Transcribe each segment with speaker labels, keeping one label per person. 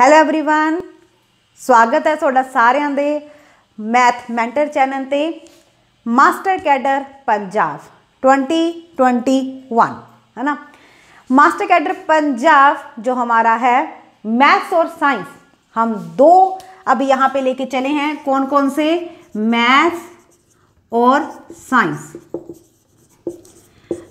Speaker 1: hello everyone स्वागत है थोड़ा सारे मैथ मेंटर चैनल पर master cadre Punjab twenty twenty one है ना मास्टर कैडर पंजाब जो हमारा है मैथ्स और साइंस हम दो अभी यहाँ पे लेके चले हैं कौन कौन से मैथ्स और साइंस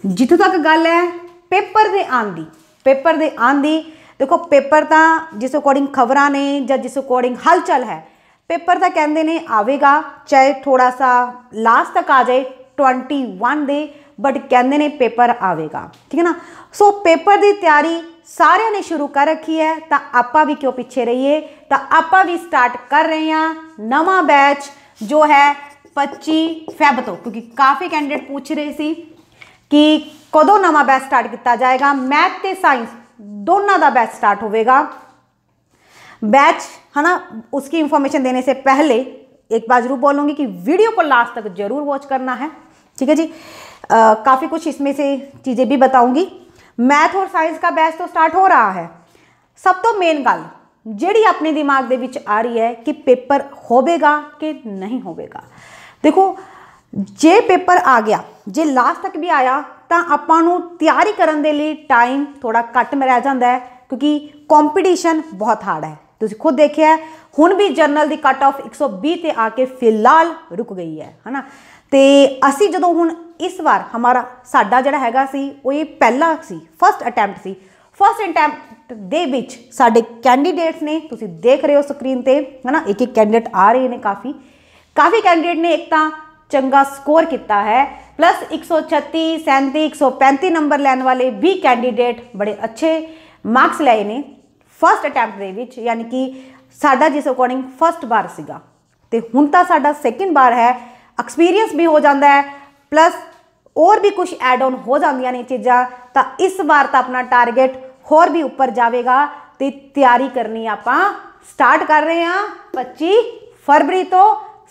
Speaker 1: जितों तक गल है पेपर दे आंदी पेपर दे आंदी ਦੇਖੋ ਪੇਪਰ ਤਾਂ ਜਿਸ ਅਕੋਰਡਿੰਗ ਖਬਰਾਂ ਨੇ ਜਾਂ ਜਿਸ ਅਕੋਰਡਿੰਗ ਹਲਚਲ ਹੈ ਪੇਪਰ ਤਾਂ ਕਹਿੰਦੇ ਨੇ ਆਵੇਗਾ ਚਾਹੇ ਥੋੜਾ ਸਾ ਲਾਸਟ ਤੱਕ ਆ ਜਾਏ 21 ਦੇ ਬਟ ਕਹਿੰਦੇ ਨੇ ਪੇਪਰ ਆਵੇਗਾ ਠੀਕ ਹੈ ਨਾ ਸੋ ਪੇਪਰ ਦੀ ਤਿਆਰੀ ਸਾਰਿਆਂ ਨੇ ਸ਼ੁਰੂ ਕਰ ਰੱਖੀ ਹੈ ਤਾਂ ਆਪਾਂ ਵੀ ਕਿਉਂ ਪਿੱਛੇ ਰਹੀਏ ਤਾਂ ਆਪਾਂ ਵੀ ਸਟਾਰਟ ਕਰ ਰਹੇ ਹਾਂ ਨਵਾਂ ਬੈਚ ਜੋ ਹੈ 25 ਫੈਬ ਤੋਂ ਕਿਉਂਕਿ ਕਾਫੀ ਕੈਂਡੀਡੇਟ ਪੁੱਛ ਰਹੇ ਸੀ ਕਿ ਕਦੋਂ ਨਵਾਂ ਬੈਚ ਸਟਾਰਟ ਕੀਤਾ ਜਾਏਗਾ ਮੈਥ ਤੇ ਸਾਇੰਸ दोनों का बैच स्टार्ट होगा बैच है ना उसकी इंफॉर्मेशन देने से पहले एक बार जरूर बोलूंगी कि वीडियो को लास्ट तक जरूर वॉच करना है ठीक है जी काफ़ी कुछ इसमें से चीज़ें भी बताऊंगी मैथ और साइंस का बैच तो स्टार्ट हो रहा है सब तो मेन गल जी अपने दिमाग के आ रही है कि पेपर होगा कि नहीं होगा देखो जे पेपर आ गया जे लास्ट तक भी आया ਤਾਂ ਆਪਾਂ ਨੂੰ ਤਿਆਰੀ ਕਰਨ ਦੇ ਲਈ ਟਾਈਮ ਥੋੜਾ ਘੱਟ ਮਿਲ ਜਾਂਦਾ ਹੈ ਕਿਉਂਕਿ ਕੰਪੀਟੀਸ਼ਨ ਬਹੁਤ ਹਾਰਡ ਹੈ ਤੁਸੀਂ ਖੁਦ ਦੇਖਿਆ ਹੁਣ ਵੀ ਜਰਨਲ ਦੀ ਕੱਟ ਆਫ 120 ਤੇ ਆ ਕੇ ਫਿਲਹਾਲ ਰੁਕ ਗਈ ਹੈ ਹਨਾ ਤੇ ਅਸੀਂ ਜਦੋਂ ਹੁਣ ਇਸ ਵਾਰ ਹਮਾਰਾ ਸਾਡਾ ਜਿਹੜਾ ਹੈਗਾ ਸੀ ਉਹ ਇਹ ਪਹਿਲਾ ਸੀ ਫਰਸਟ ਅਟੈਂਪਟ ਸੀ ਫਰਸਟ ਅਟੈਂਪਟ ਦੇ ਵਿੱਚ ਸਾਡੇ ਕੈਂਡੀਡੇਟਸ ਨੇ ਤੁਸੀਂ ਦੇਖ ਰਹੇ ਹੋ ਸਕਰੀਨ ਤੇ ਹਨਾ ਇੱਕ ਇੱਕ ਕੈਂਡੀਡੇਟ ਆ ਰਹੇ ਨੇ ਕਾਫੀ ਕਾਫੀ ਕੈਂਡੀਡੇਟ ਨੇ ਇੱਕ ਤਾਂ ਚੰਗਾ ਸਕੋਰ ਕੀਤਾ ਹੈ प्लस एक सौ छत्तीस सैंतीस एक सौ पैंतीस नंबर ਲੈਣ ਵਾਲੇ ਵੀ ਕੈਂਡੀਡੇਟ ਬੜੇ ਅੱਛੇ ਮਾਰਕਸ ਲਏ ਨੇ ਫਸਟ ਅਟੈਂਪਟ ਦੇ ਵਿੱਚ ਯਾਨੀ ਕਿ ਸਾਡਾ ਜਿਸ ਅਕੋਰਡਿੰਗ ਫਸਟ ਬਾਰ ਸੀਗਾ ਤੇ ਹੁਣ ਤਾਂ ਸਾਡਾ ਸੈਕਿੰਡ ਬਾਰ ਹੈ ਐਕਸਪੀਰੀਅੰਸ ਵੀ ਹੋ ਜਾਂਦਾ ਹੈ ਪਲੱਸ ਹੋਰ ਵੀ ਕੁਝ ਐਡ ਆਨ ਹੋ ਜਾਂਦੀਆਂ ਨੇ ਚੀਜ਼ਾਂ ਤਾਂ ਇਸ ਵਾਰ ਤਾਂ ਆਪਣਾ ਟਾਰਗੇਟ ਹੋਰ ਵੀ ਉੱਪਰ ਜਾਵੇਗਾ ਤੇ ਤਿਆਰੀ ਕਰਨੀ ਆਪਾਂ ਸਟਾਰਟ ਕਰ ਰਹੇ ਹਾਂ 25 ਫਰਵਰੀ ਤੋਂ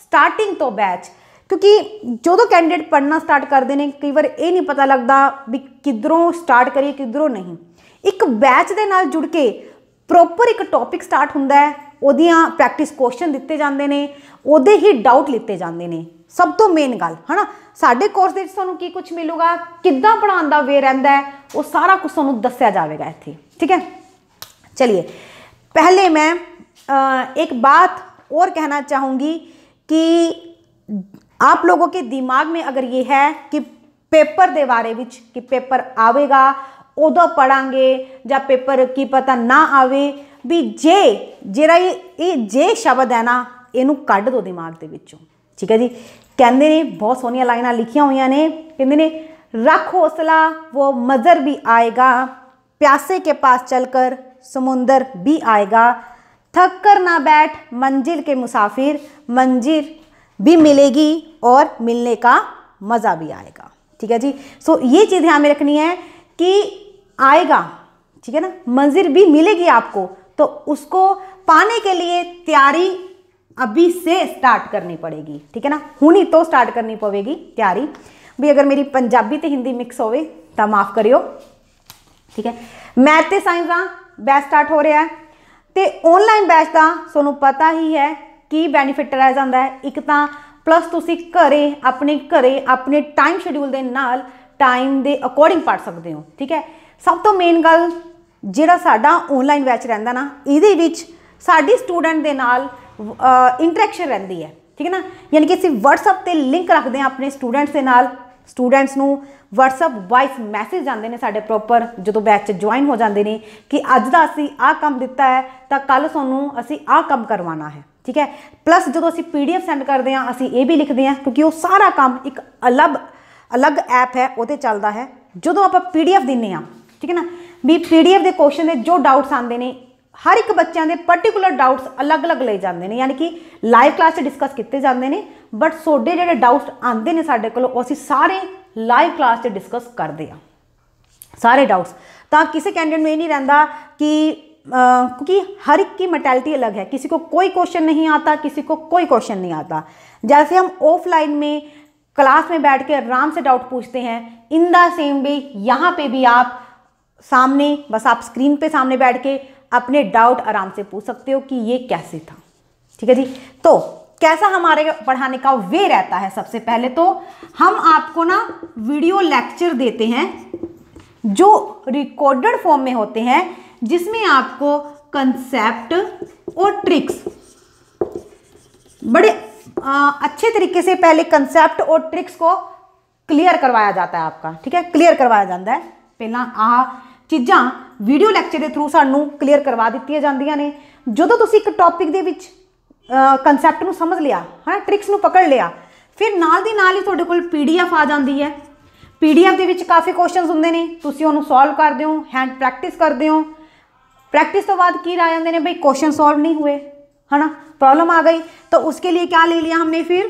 Speaker 1: ਸਟਾਰਟਿੰਗ ਤੋਂ ਬੈਚ ਕਿਉਂਕਿ ਜਦੋਂ ਕੈਂਡੀਡੇਟ ਪੜਨਾ ਸਟਾਰਟ ਕਰਦੇ ਨੇ ਕਈ ਵਾਰ ਇਹ ਨਹੀਂ ਪਤਾ ਲੱਗਦਾ ਵੀ ਕਿਧਰੋਂ ਸਟਾਰਟ ਕਰੀਏ ਕਿਧਰੋਂ ਨਹੀਂ ਇੱਕ ਬੈਚ ਦੇ ਨਾਲ ਜੁੜ ਕੇ ਪ੍ਰੋਪਰ ਇੱਕ ਟੌਪਿਕ ਸਟਾਰਟ ਹੁੰਦਾ ਹੈ ਉਹਦੀਆਂ ਪ੍ਰੈਕਟਿਸ ਕੁਐਸਚਨ ਦਿੱਤੇ ਜਾਂਦੇ ਨੇ ਉਹਦੇ ਹੀ ਡਾਊਟ ਲਿੱਤੇ ਜਾਂਦੇ ਨੇ ਸਭ ਤੋਂ ਮੇਨ ਗੱਲ ਹਨਾ ਸਾਡੇ ਕੋਰਸ ਦੇ ਵਿੱਚ ਤੁਹਾਨੂੰ ਕੀ ਕੁਝ ਮਿਲੂਗਾ ਕਿੱਦਾਂ ਪੜਾਉਣ ਦਾ ਵੇ ਰਹਿੰਦਾ ਉਹ ਸਾਰਾ ਕੁਝ ਤੁਹਾਨੂੰ ਦੱਸਿਆ ਜਾਵੇਗਾ ਇੱਥੇ ਠੀਕ ਹੈ ਚਲਿਏ ਪਹਿਲੇ ਮੈਂ ਇੱਕ ਬਾਤ ਹੋਰ ਕਹਿਣਾ ਚਾਹੂੰਗੀ ਕਿ ਆਪ लोगों ਕੇ ਦਿਮਾਗ में ਅਗਰ ये ਹੈ ਕਿ ਪੇਪਰ ਦੇ ਬਾਰੇ ਵਿੱਚ ਕਿ ਪੇਪਰ ਆਵੇਗਾ ਉਦੋਂ ਪੜਾਂਗੇ ਜਾਂ ਪੇਪਰ ਕੀ ਪਤਾ ਨਾ ਆਵੇ ਵੀ ਜੇ ਜਿਹੜਾ ਇਹ ਜੇ ਸ਼ਬਦ ਹੈ ਨਾ ਇਹਨੂੰ ਕੱਢ ਦੋ ਦਿਮਾਗ ਦੇ ਵਿੱਚੋਂ ਠੀਕ ਹੈ ਜੀ ਕਹਿੰਦੇ ਨੇ ਬਹੁਤ ਸੋਹਣੀਆਂ ਲਾਈਨਾਂ ਲਿਖੀਆਂ ਹੋਈਆਂ ਨੇ ਕਹਿੰਦੇ ਨੇ ਰੱਖ ਹੌਸਲਾ ਉਹ ਮਜ਼ਰ ਵੀ ਆਏਗਾ ਪਿਆਸੇ ਕੇ ਪਾਸ चलकर ਸਮੁੰਦਰ ਵੀ ਆਏਗਾ ਥੱਕ ਕਰ ਨਾ ਬੈਠ ਮੰਜ਼ਿਲ ਕੇ ਮੁਸਾਫਿਰ ਮੰਜ਼ਿਲ भी मिलेगी और मिलने का मज़ा भी आएगा ठीक है जी सो ये चीज़ ध्यान में रखनी है कि आएगा ठीक है ना मंजिल भी मिलेगी आपको तो उसको पाने के लिए तैयारी अभी से स्टार्ट करनी पड़ेगी ठीक है ना होनी तो स्टार्ट करनी पवेगी तैयारी भी अगर मेरी पंजाबी तो हिंदी मिक्स होवे तो माफ़ करियो ठीक है मैथ ਤੇ साइंस का बैच स्टार्ट हो रहा है तो ऑनलाइन बैच का ਤੁਹਾਨੂੰ पता ही है ਕੀ ਬੈਨੀਫਿਟ ਰਹਿ ਜਾਂਦਾ ਹੈ ਇੱਕ ਤਾਂ ਪਲੱਸ ਤੁਸੀਂ ਘਰੇ ਆਪਣੇ ਘਰੇ ਆਪਣੇ ਟਾਈਮ ਸ਼ਡਿਊਲ ਦੇ ਨਾਲ ਟਾਈਮ ਦੇ ਅਕੋਰਡਿੰਗ ਪੜ ਸਕਦੇ ਹੋ ਠੀਕ ਹੈ ਸਭ ਤੋਂ ਮੇਨ ਗੱਲ ਜਿਹੜਾ ਸਾਡਾ ਆਨਲਾਈਨ ਬੈਚ ਰਹਿੰਦਾ ਨਾ ਇਹਦੇ ਵਿੱਚ ਸਾਡੀ ਸਟੂਡੈਂਟ ਦੇ ਨਾਲ ਇੰਟਰੈਕਸ਼ਨ ਰਹਿੰਦੀ ਹੈ ਠੀਕ ਹੈ ਨਾ ਯਾਨੀ ਕਿ ਅਸੀਂ WhatsApp ਤੇ ਲਿੰਕ ਰੱਖਦੇ ਆ ਆਪਣੇ ਸਟੂਡੈਂਟਸ ਦੇ ਨਾਲ ਸਟੂਡੈਂਟਸ ਨੂੰ WhatsApp ਵਾਇਸ ਮੈਸੇਜ ਜਾਂਦੇ ਨੇ ਸਾਡੇ ਪ੍ਰੋਪਰ ਜਦੋਂ ਬੈਚ ਚ ਜੁਆਇਨ ਹੋ ਜਾਂਦੇ ਨੇ ਕਿ ਅੱਜ ਦਾ ਅਸੀਂ ਆਹ ਕੰਮ ਦਿੱਤਾ ਹੈ ਤਾਂ ਕੱਲ ਤੁਹਾਨੂੰ ਅਸੀਂ ਆਹ ਕੰਮ ਕਰਵਾਉਣਾ ਹੈ ਠੀਕ ਹੈ ਪਲੱਸ ਜਦੋਂ ਅਸੀਂ ਪੀਡੀਐਫ ਸੈਂਡ ਕਰਦੇ ਹਾਂ ਅਸੀਂ ਇਹ ਵੀ ਲਿਖਦੇ ਹਾਂ ਕਿਉਂਕਿ ਉਹ ਸਾਰਾ ਕੰਮ ਇੱਕ ਅਲੱਗ ਅਲੱਗ ਐਪ ਹੈ ਉਹਦੇ ਚੱਲਦਾ ਹੈ ਜਦੋਂ ਆਪਾਂ ਪੀਡੀਐਫ ਦਿੰਨੇ ਆ ਠੀਕ ਹੈ ਨਾ ਵੀ ਪੀਡੀਐਫ ਦੇ ਕੁਐਸਚਨ ਦੇ ਜੋ ਡਾਊਟਸ ਆਉਂਦੇ ਨੇ ਹਰ ਇੱਕ ਬੱਚਿਆਂ ਦੇ ਪਾਰਟਿਕੂਲਰ ਡਾਊਟਸ ਅਲੱਗ-ਅਲੱਗ ਲਏ ਜਾਂਦੇ ਨੇ ਯਾਨੀ ਕਿ ਲਾਈਵ ਕਲਾਸ 'ਚ ਡਿਸਕਸ ਕੀਤੇ ਜਾਂਦੇ ਨੇ ਬਟ ਸੋਡੇ ਜਿਹੜੇ ਡਾਊਟਸ ਆਉਂਦੇ ਨੇ ਸਾਡੇ ਕੋਲ ਉਹ ਅਸੀਂ ਸਾਰੇ ਲਾਈਵ ਕਲਾਸ 'ਚ ਡਿਸਕਸ ਕਰਦੇ ਆ ਸਾਰੇ ਡਾਊਟਸ ਤਾਂ ਕਿਸੇ ਕੈਂਡੀਡੇਟ ਨੂੰ ਇਹ ਨਹੀਂ ਰਹਿੰਦਾ ਕਿ क्योंकि हर एक की मेटेलिटी अलग है किसी को कोई क्वेश्चन नहीं आता किसी को कोई क्वेश्चन नहीं आता जैसे हम ऑफलाइन में क्लास में बैठ के आराम से डाउट पूछते हैं इन द सेम वे यहाँ पे भी आप सामने बस आप स्क्रीन पे सामने बैठ के अपने डाउट आराम से पूछ सकते हो कि ये कैसे था ठीक है जी तो कैसा हमारे पढ़ाने का वे रहता है सबसे पहले तो हम आपको ना वीडियो लेक्चर देते हैं जो रिकॉर्डेड फॉर्म में होते हैं जिसमें आपको कंसेप्ट और ट्रिक्स बड़े आ, अच्छे तरीके से पहले कंसेप्ट और ट्रिक्स को क्लियर करवाया जाता है आपका ठीक है क्लियर करवाया ਜਾਂਦਾ ਹੈ ਪਹਿਲਾਂ ਆ ਚੀਜ਼ਾਂ ਵੀਡੀਓ ਲੈਕਚਰ ਦੇ ਥਰੂ ਸਾਨੂੰ ਕਲੀਅਰ ਕਰਵਾ ਦਿੱਤੀਆਂ ਜਾਂਦੀਆਂ ਨੇ ਜਦੋਂ ਤੁਸੀਂ ਇੱਕ ਟੌਪਿਕ ਦੇ ਵਿੱਚ ਕਨਸੈਪਟ ਨੂੰ ਸਮਝ ਲਿਆ ਹਨਾ ਟ੍ਰਿਕਸ ਨੂੰ ਪਕੜ ਲਿਆ ਫਿਰ ਨਾਲ ਦੀ ਨਾਲ ਹੀ ਤੁਹਾਡੇ ਕੋਲ ਪੀਡੀਐਫ ਆ ਜਾਂਦੀ ਹੈ ਪੀਡੀਐਫ ਦੇ ਵਿੱਚ ਕਾਫੀ ਕੁਐਸਚਨਸ ਹੁੰਦੇ ਨੇ ਤੁਸੀਂ ਉਹਨੂੰ ਸੋਲਵ ਕਰਦੇ ਹੋ ਹੈਂਡ ਪ੍ਰੈਕਟਿਸ ਕਰਦੇ ਹੋ प्रैक्टिस तो बाद की राय ने भाई क्वेश्चन सॉल्व नहीं हुए है ना प्रॉब्लम आ गई तो उसके लिए क्या ले लिया हमने फिर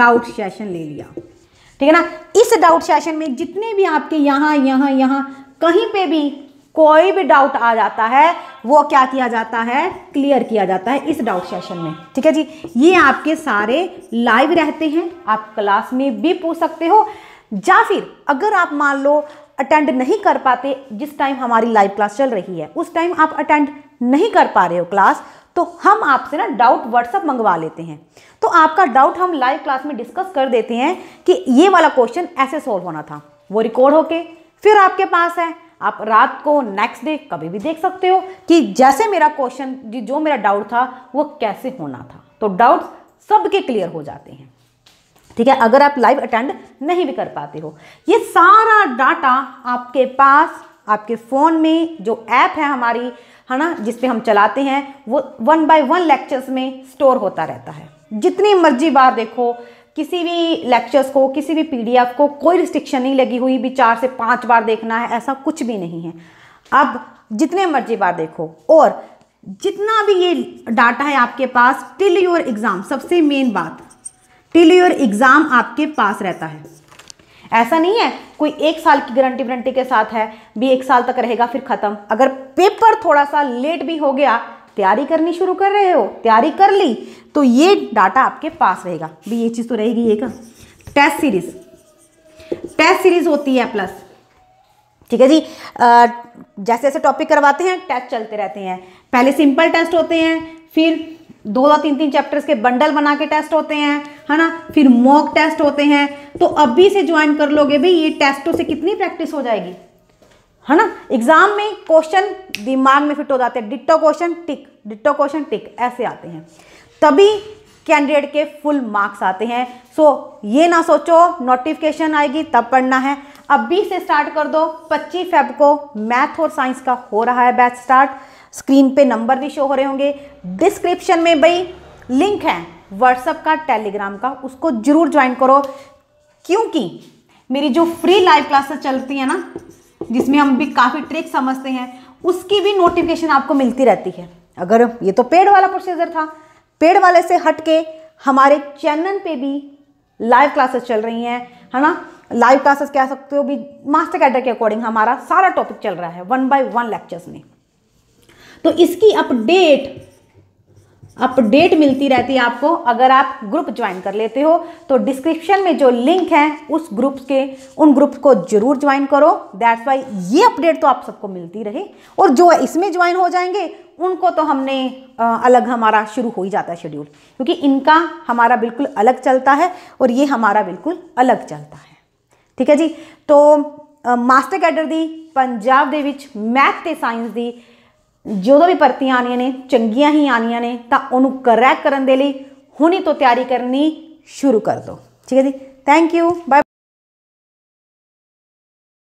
Speaker 1: डाउट सेशन ले लिया ठीक है ना इस डाउट सेशन में जितने भी आपके यहाँ यहाँ यहाँ कहीं पे भी कोई भी डाउट आ जाता है वो क्या किया जाता है क्लियर किया जाता है इस डाउट सेशन में ठीक है जी ये आपके सारे लाइव रहते हैं आप क्लास में भी पूछ सकते हो या फिर अगर आप मान लो अटेंड नहीं कर पाते जिस टाइम हमारी लाइव क्लास चल रही है उस टाइम आप अटेंड नहीं कर पा रहे हो क्लास तो हम आपसे ना डाउट व्हाट्सअप मंगवा लेते हैं तो आपका डाउट हम लाइव क्लास में डिस्कस कर देते हैं कि ये वाला क्वेश्चन ऐसे सोल्व होना था वो रिकॉर्ड होके फिर आपके पास है आप रात को नेक्स्ट डे कभी भी देख सकते हो कि जैसे मेरा क्वेश्चन जो मेरा डाउट था वो कैसे होना था तो डाउट सबके क्लियर हो जाते हैं ठीक है अगर आप लाइव अटेंड नहीं भी कर पाते हो ये सारा डाटा आपके पास आपके फ़ोन में जो ऐप है हमारी है ना जिस पे हम चलाते हैं वो वन बाय वन लेक्चर्स में स्टोर होता रहता है जितनी मर्जी बार देखो किसी भी लेक्चर्स को किसी भी पीडीएफ को कोई रिस्ट्रिक्शन नहीं लगी हुई भी चार से पाँच बार देखना है ऐसा कुछ भी नहीं है अब जितने मर्जी बार देखो और जितना भी ये डाटा है आपके पास टिल योर एग्ज़ाम सबसे मेन बात टिल योर एग्ज़ाम आपके पास रहता है ऐसा नहीं है कोई एक साल की गारंटी वारंटी के साथ है भी एक साल तक रहेगा फिर ख़त्म अगर पेपर थोड़ा सा लेट भी हो गया तैयारी करनी शुरू कर रहे हो तैयारी कर ली तो ये डाटा आपके पास रहेगा भी ये चीज़ तो रहेगी एक टेस्ट सीरीज टेस्ट सीरीज होती है प्लस ठीक है जी आ, जैसे जैसे टॉपिक करवाते हैं टेस्ट चलते रहते हैं पहले सिंपल टेस्ट होते हैं फिर दो दो तीन तीन चैप्टर्स के बंडल बना के टेस्ट होते हैं है ना फिर मॉक टेस्ट होते हैं तो अभी से ज्वाइन कर लोगे भाई ये टेस्टों से कितनी प्रैक्टिस हो जाएगी है ना एग्जाम में क्वेश्चन दिमाग में फिट हो जाते हैं ditto question tick ditto question tick ऐसे आते हैं तभी कैंडिडेट के फुल मार्क्स आते हैं सो ये ना सोचो नोटिफिकेशन आएगी तब पढ़ना है अभी से स्टार्ट कर दो 25 फेब को मैथ और साइंस का हो रहा है बैच स्टार्ट स्क्रीन पे नंबर भी शो हो रहे होंगे डिस्क्रिप्शन में भाई लिंक है व्हाट्सअप का टेलीग्राम का उसको जरूर ज्वाइन करो क्योंकि मेरी जो फ्री लाइव क्लासेस चलती है ना जिसमें हम भी काफ़ी ट्रिक समझते हैं उसकी भी नोटिफिकेशन आपको मिलती रहती है अगर ये तो पेड वाला प्रोसीजर था पेड़ वाले से हट के हमारे चैनल पे भी लाइव क्लासेस चल रही हैं है ना लाइव क्लासेस कह सकते हो भी मास्टर कैडर के अकॉर्डिंग हमारा सारा टॉपिक चल रहा है वन बाय वन लेक्चर्स में तो इसकी अपडेट अपडेट मिलती रहती है आपको अगर आप ग्रुप ज्वाइन कर लेते हो तो डिस्क्रिप्शन में जो लिंक है उस ग्रुप के उन ग्रुप को जरूर ज्वाइन करो दैट्स वाई ये अपडेट तो आप सबको मिलती रहे और जो इसमें ज्वाइन हो जाएंगे उनको तो हमने अलग हमारा शुरू हो ही जाता है शेड्यूल क्योंकि इनका हमारा बिल्कुल अलग चलता है और ये हमारा बिल्कुल अलग चलता है ठीक है जी तो मास्टर कैडर दी पंजाब के मैथ ਮੈਥ ਤੇ की ਜਦੋਂ ਵੀ ਭਰਤੀਆਂ ਆਣੀਆਂ ਨੇ ਚੰਗੀਆਂ ਹੀ ਆਣੀਆਂ ਨੇ ਤਾਂ ਉਹਨੂੰ ਕਰੈਕ ਕਰਨ ਦੇ ਲਈ ਹੁਣੇ ਤੋਂ ਤਿਆਰੀ ਕਰਨੀ ਸ਼ੁਰੂ ਕਰ ਦਿਓ ਠੀਕ ਹੈ ਜੀ ਥੈਂਕ ਯੂ ਬਾਏ